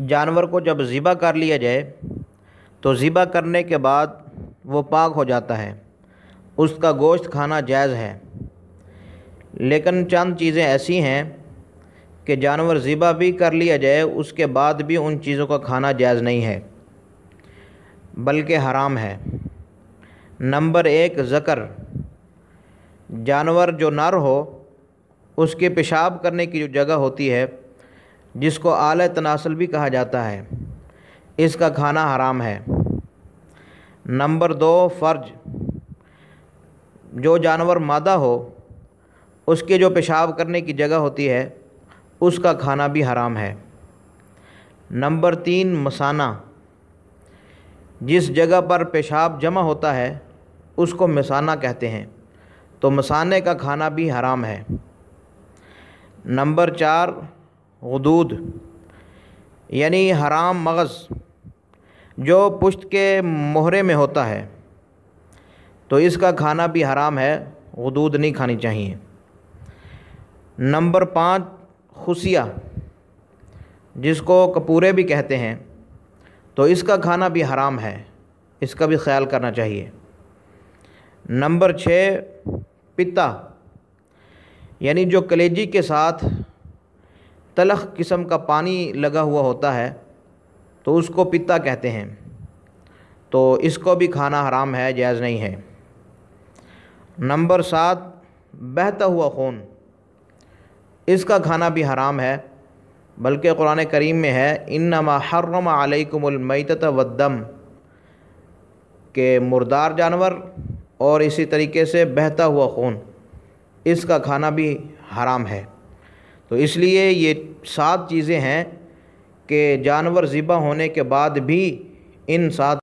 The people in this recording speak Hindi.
जानवर को जब ज़िबा कर लिया जाए तो ज़िबा करने के बाद वो पाक हो जाता है उसका गोश्त खाना जायज़ है लेकिन चंद चीज़ें ऐसी हैं कि जानवर ज़िबा भी कर लिया जाए उसके बाद भी उन चीज़ों का खाना जायज़ नहीं है बल्कि हराम है नंबर एक ज़कर जानवर जो नर हो उसके पेशाब करने की जो जगह होती है जिसको आल तनासल भी कहा जाता है इसका खाना हराम है नंबर दो फ़र्ज जो जानवर मादा हो उसके जो पेशाब करने की जगह होती है उसका खाना भी हराम है नंबर तीन मसाना जिस जगह पर पेशाब जमा होता है उसको मसाना कहते हैं तो मसाने का खाना भी हराम है नंबर चार गदूद यानी हराम मगज़ जो पुश्त के मोहरे में होता है तो इसका खाना भी हराम है गदूद नहीं खानी चाहिए नंबर पाँच खुशिया जिसको कपूरे भी कहते हैं तो इसका खाना भी हराम है इसका भी ख्याल करना चाहिए नंबर छः पिता यानी जो कलेजी के साथ तलख किस्म का पानी लगा हुआ होता है तो उसको पिता कहते हैं तो इसको भी खाना हराम है जायज़ नहीं है नंबर सात बहता हुआ खून इसका खाना भी हराम है बल्कि कुरान करीम में है नमा हर्रम अलैकुमलमैत वदम के मुर्दार जानवर और इसी तरीके से बहता हुआ खून इसका खाना भी हराम है तो इसलिए ये सात चीज़ें हैं कि जानवर ज़िबा होने के बाद भी इन सात